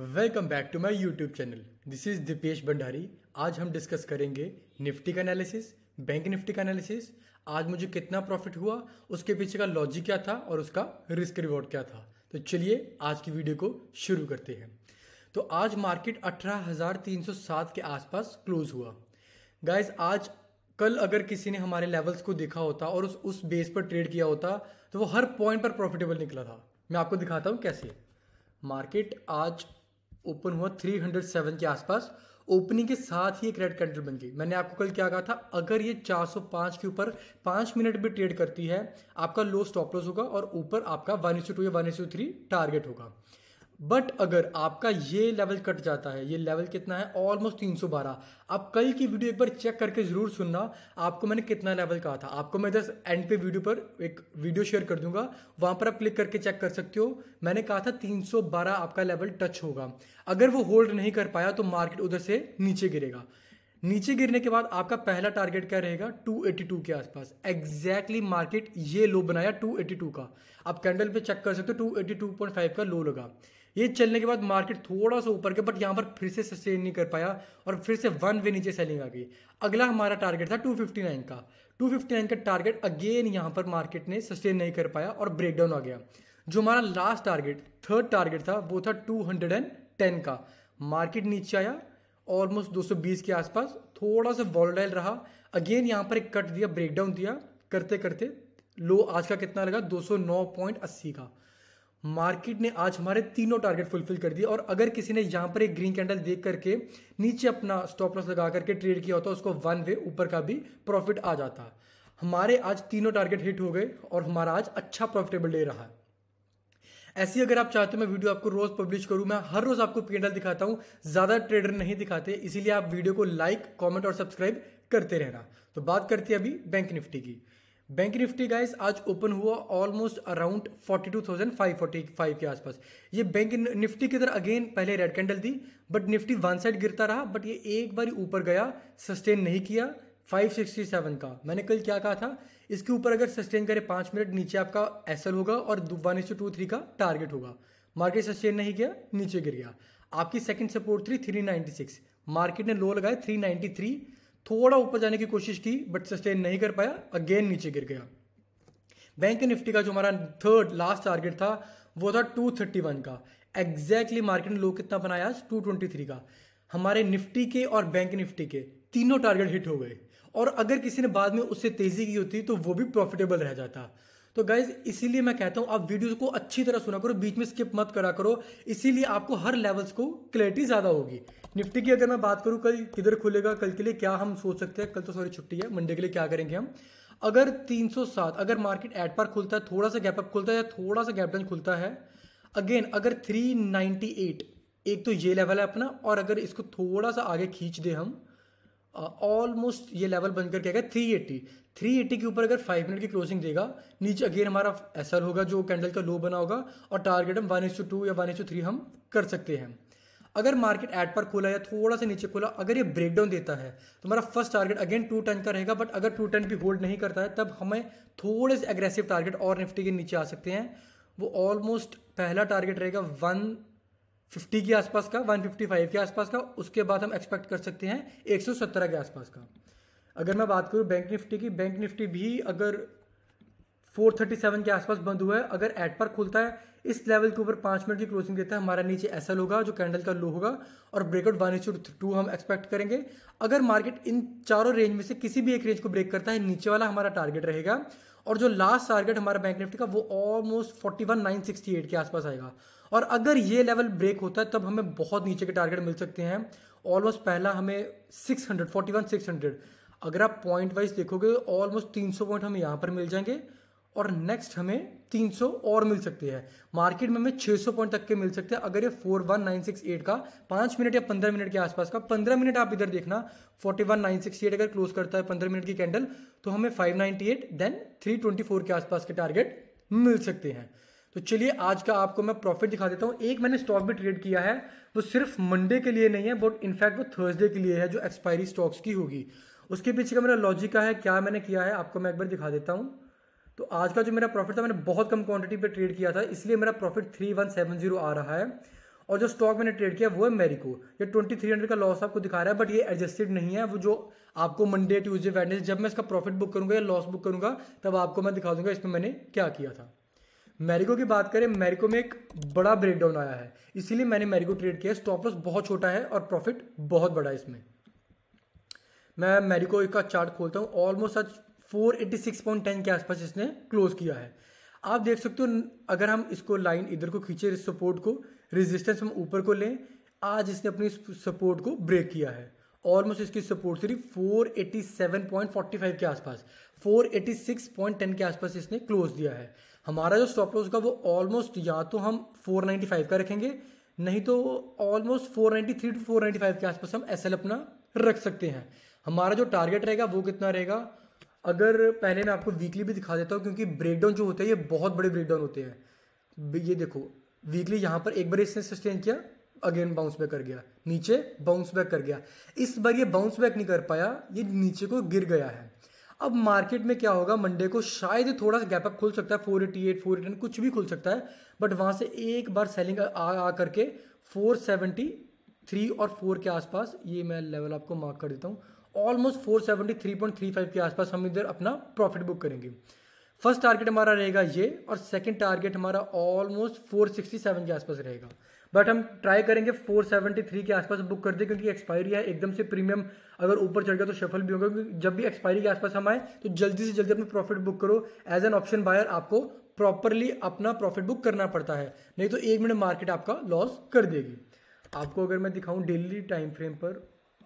welcome back to my YouTube channel this is Deepesh Bhandari आज हम discuss करेंगे निफ्टी का एनालिसिस बैंक निफ्टी का एनालिसिस आज मुझे कितना प्रॉफिट हुआ उसके पीछे का लॉजिक क्या था और उसका रिस्क रिवॉर्ड क्या था तो चलिए आज की वीडियो को शुरू करते हैं तो आज मार्केट 18,307 के आसपास क्लोज हुआ गाइज आज कल अगर किसी ने हमारे लेवल्स को देखा होता और उस उस बेस पर ट्रेड किया होता तो वो हर पॉइंट पर प्रॉफिटेबल निकला था मैं आपको दिखाता हूँ कैसे मार्केट आज ओपन हुआ 307 के आसपास ओपनिंग के साथ ही एक रेड कैंडल बन गई मैंने आपको कल क्या कहा था अगर ये 405 के ऊपर पांच मिनट भी ट्रेड करती है आपका लो स्टॉप लॉस होगा और ऊपर आपका वन या वन थ्री टारगेट होगा बट अगर आपका ये लेवल कट जाता है ये लेवल कितना है ऑलमोस्ट तीन सौ बारह आप कल की वीडियो एक बार चेक करके ज़रूर सुनना आपको मैंने कितना लेवल कहा था आपको मैं दस एंड पे वीडियो पर एक वीडियो शेयर कर दूंगा वहां पर आप क्लिक करके चेक कर सकते हो मैंने कहा था तीन सौ बारह आपका लेवल टच होगा अगर वो होल्ड नहीं कर पाया तो मार्केट उधर से नीचे गिरेगा नीचे गिरने के बाद आपका पहला टारगेट क्या रहेगा 282 के आसपास एग्जैक्टली exactly मार्केट ये लो बनाया 282 का आप कैंडल पे चेक कर सकते हो 282.5 का लो लगा ये चलने के बाद मार्केट थोड़ा सा ऊपर गया बट यहाँ पर फिर से सस्टेन नहीं कर पाया और फिर से वन वे नीचे सेलिंग आ गई अगला हमारा टारगेट था नाइन का नाइन का टारगेट अगेन यहाँ पर मार्केट ने सस्टेन नहीं कर पाया और ब्रेकडाउन आ गया जो हमारा लास्ट टारगेट थर्ड टारगेट था वो था टेन का मार्केट नीचे आया ऑलमोस्ट 220 के आसपास थोड़ा सा वॉलोडाइल रहा अगेन यहाँ पर एक कट दिया ब्रेकडाउन दिया करते करते लो आज का कितना लगा 209.80 का मार्केट ने आज हमारे तीनों टारगेट फुलफिल कर दिए और अगर किसी ने यहाँ पर एक ग्रीन कैंडल देख करके नीचे अपना स्टॉप लॉस लगा करके ट्रेड किया होता उसको वन वे ऊपर का भी प्रॉफिट आ जाता हमारे आज तीनों टारगेट हिट हो गए और हमारा आज अच्छा प्रॉफिटेबल डे रहा ऐसी अगर आप चाहते हो मैं वीडियो आपको रोज पब्लिश करूं मैं हर रोज आपको पीएनएल दिखाता हूं ज्यादा ट्रेडर नहीं दिखाते इसीलिए आप वीडियो को लाइक कमेंट और सब्सक्राइब करते रहना तो बात करते हैं अभी बैंक निफ्टी की बैंक निफ्टी गाइस आज ओपन हुआ ऑलमोस्ट अराउंड 42,545 के आसपास ये बैंक निफ्टी की तरह अगेन पहले रेड कैंडल दी बट निफ्टी वन साइड गिरता रहा बट ये एक बार ऊपर गया सस्टेन नहीं किया 567 का मैंने कल क्या कहा था इसके ऊपर अगर सस्टेन करे पाँच मिनट नीचे आपका एसल होगा और वन एस टू थ्री का टारगेट होगा मार्केट सस्टेन नहीं किया नीचे गिर गया आपकी सेकंड सपोर्ट थी थ्री मार्केट ने लो लगाया थ्री थोड़ा ऊपर जाने की कोशिश की बट सस्टेन नहीं कर पाया अगेन नीचे गिर गया बैंक निफ्टी का जो हमारा थर्ड लास्ट टारगेट था वो था टू थर्टी वन का एग्जैक्टली मार्केट ने लो कितना बनाया आज थ्री का हमारे निफ्टी के और बैंक निफ्टी के तीनों टारगेट हिट हो गए और अगर किसी ने बाद में उससे तेजी की होती तो वो भी प्रॉफिटेबल रह जाता तो गाइज इसीलिए मैं कहता हूं आप वीडियो को अच्छी तरह सुना करो बीच में स्किप मत करा करो इसीलिए आपको हर लेवल्स को क्लैरिटी ज्यादा होगी निफ्टी की अगर मैं बात करूँ कल किधर खुलेगा कल के लिए क्या हम सोच सकते हैं कल तो सॉरी छुट्टी है मंडे के लिए क्या करेंगे हम अगर 307 अगर मार्केट एट पर खुलता है थोड़ा सा गैप अप खुलता है या थोड़ा सा गैप डाउन खुलता है अगेन अगर 398 एक तो ये लेवल है अपना और अगर इसको थोड़ा सा आगे खींच दे हम ऑलमोस्ट ये लेवल बनकर क्या गया थ्री एट्टी थ्री एट्टी के ऊपर अगर फाइव मिनट की क्लोजिंग देगा नीचे अगेन हमारा एसर होगा जो कैंडल का लो बना होगा और टारगेट हम वन या वन हम कर सकते हैं अगर मार्केट ऐड पर खोला या थोड़ा सा नीचे खोला अगर ये ब्रेकडाउन देता है तो हमारा first target again two ten का रहेगा बट अगर टू टेन भी होल्ड नहीं करता है तब हमें थोड़े से एग्रेसिव टारगेट और निफ्टी के नीचे आ सकते हैं वो ऑलमोस्ट पहला टारगेट रहेगा वन फिफ्टी के आसपास का वन फिफ्टी फाइव के आसपास का उसके बाद हम एक्सपेक्ट कर सकते हैं एक सौ सत्रह के आसपास का अगर मैं बात करूँ बैंक निफ्टी की बैंक निफ्टी भी अगर 437 के आसपास बंद हुआ है अगर एट पर खुलता है इस लेवल के ऊपर पांच मिनट की क्लोजिंग देता है हमारा नीचे ऐसा होगा जो कैंडल का लो होगा और ब्रेकआउट वन इंच टू हम एक्सपेक्ट करेंगे अगर मार्केट इन चारों रेंज में से किसी भी एक रेंज को ब्रेक करता है नीचे वाला हमारा टारगेट रहेगा और जो लास्ट टारगेट हमारा बैंक निफ्टी का वो almost forty one nine sixty eight के आसपास आएगा और अगर ये लेवल ब्रेक होता है तब हमें बहुत नीचे के टारगेट मिल सकते हैं ऑलमोस्ट पहला हमें six hundred forty one six hundred अगर आप पॉइंट वाइज देखोगे ऑलमोस्ट तीन सौ पॉइंट हमें यहाँ पर मिल जाएंगे और नेक्स्ट हमें 300 और मिल सकते हैं मार्केट में हमें 600 पॉइंट तक के मिल सकते हैं अगर ये 41968 का पाँच मिनट या 15 मिनट के आसपास का 15 मिनट आप इधर देखना 41968 अगर क्लोज करता है 15 मिनट की कैंडल तो हमें 598 देन 324 के आसपास के टारगेट मिल सकते हैं तो चलिए आज का आपको मैं प्रॉफिट दिखा देता हूँ एक मैंने स्टॉक भी ट्रेड किया है वो सिर्फ मंडे के लिए नहीं है बट इनफैक्ट वो थर्सडे के लिए है जो एक्सपायरी स्टॉक्स की होगी उसके पीछे का मेरा लॉजिक है क्या मैंने किया है आपको मैं एक बार दिखा देता हूँ तो आज का जो मेरा प्रॉफिट था मैंने बहुत कम क्वांटिटी पे ट्रेड किया था इसलिए मेरा profit three one seven zero आ रहा है और जो स्टॉक मैंने ट्रेड किया वो है मेरिको ये ट्वेंटी थ्री हंड्रेड का लॉस आपको दिखा रहा है बट ये एडजस्टेड नहीं है वो जो आपको मंडे ट्यूजडे वेडनेसडे जब मैं इसका प्रॉफिट बुक करूंगा या लॉस बुक करूंगा तब आपको मैं दिखा दूंगा इसमें मैंने क्या किया था मैरिको की बात करें मेरिको में एक बड़ा ब्रेकडाउन आया है इसीलिए मैंने मेरिको ट्रेड किया स्टॉप लॉस बहुत छोटा है और प्रॉफिट बहुत बड़ा है इसमें मैं मेरिको का चार्ट खोलता हूँ ऑलमोस्ट आज 486.10 के आसपास इसने क्लोज किया है आप देख सकते हो अगर हम इसको लाइन इधर को खींचे सपोर्ट को रेजिस्टेंस हम ऊपर को लें आज इसने अपनी सपोर्ट को ब्रेक किया है ऑलमोस्ट इसकी सपोर्ट सिर्फ 487.45 के आसपास 486.10 के आसपास इसने क्लोज दिया है हमारा जो स्टॉप लॉस का वो ऑलमोस्ट या तो हम 495 का रखेंगे नहीं तो ऑलमोस्ट 493 टू 495 के आसपास हम एस अपना रख सकते हैं हमारा जो टारगेट रहेगा वो कितना रहेगा अगर पहले मैं आपको वीकली भी दिखा देता हूँ क्योंकि ब्रेकडाउन जो होते हैं ये बहुत बड़े ब्रेकडाउन होते हैं ये देखो वीकली यहाँ पर एक बार इसने सस्टेन किया अगेन बाउंस बैक कर गया नीचे बाउंस बैक कर गया इस बार ये बाउंस बैक नहीं कर पाया ये नीचे को गिर गया है अब मार्केट में क्या होगा मंडे को शायद थोड़ा सा गैप अप खुल सकता है four eighty eight four eighty कुछ भी खुल सकता है बट वहाँ से एक बार सेलिंग आ, आ करके फोर सेवेंटी थ्री और फोर के आसपास ये मैं लेवल आपको मार्क कर देता हूँ almost four seventy three three point five के आसपास हम इधर अपना प्रॉफिट बुक करेंगे फर्स्ट टारगेट हमारा रहेगा ये और सेकंड टारगेट हमारा ऑलमोस्ट फोर सिक्सटी सेवन के आसपास रहेगा बट हम ट्राई करेंगे फोर सेवेंटी थ्री के आसपास बुक कर दे क्योंकि एक्सपायरी है एकदम से प्रीमियम अगर ऊपर चढ़ गया तो शफल भी होगा क्योंकि जब भी एक्सपायरी के आसपास हम आए तो जल्दी से जल्दी अपना प्रॉफिट बुक करो एज एन ऑप्शन बायर आपको प्रॉपरली अपना प्रॉफिट बुक करना पड़ता है नहीं तो एक मिनट मार्केट आपका लॉस कर देगी आपको अगर मैं दिखाऊं डेली टाइम फ्रेम पर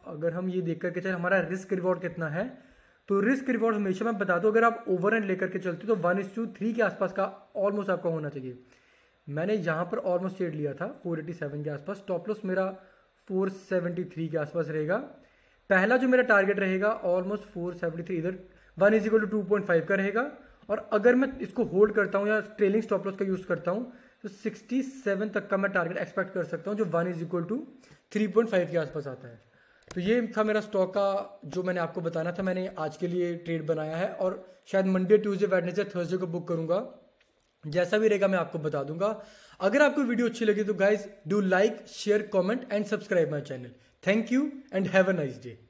अगर हम ये देख करके चले हमारा रिस्क रिवॉर्ड कितना है तो रिस्क रिवॉर्ड हमेशा मैं बता दूँ अगर आप ओवर एंड लेकर के चलते हो तो वन इज टू थ्री के आसपास का ऑलमोस्ट आपका होना चाहिए मैंने यहाँ पर ऑलमोस्ट ट्रेड लिया था फोर एटी सेवन के आसपास टॉप लॉस मेरा फोर थ्री के आसपास रहेगा पहला जो मेरा टारगेट रहेगा ऑलमोस्ट फोर सेवेंटी थ्री इधर one is equal to two point five का रहेगा और अगर मैं इसको होल्ड करता हूँ या ट्रेलिंग स्टॉप लॉस का यूज़ करता हूँ तो सिक्सटी सेवन तक का मैं टारगेट एक्सपेक्ट कर सकता हूँ जो one is equal to three point five के आसपास आता है तो ये था मेरा स्टॉक का जो मैंने आपको बताना था मैंने आज के लिए ट्रेड बनाया है और शायद मंडे ट्यूसडे वेडनेसडे थर्सडे को बुक करूंगा जैसा भी रहेगा मैं आपको बता दूंगा अगर आपको वीडियो अच्छी लगी तो guys do like share comment and subscribe my channel thank you and have a nice day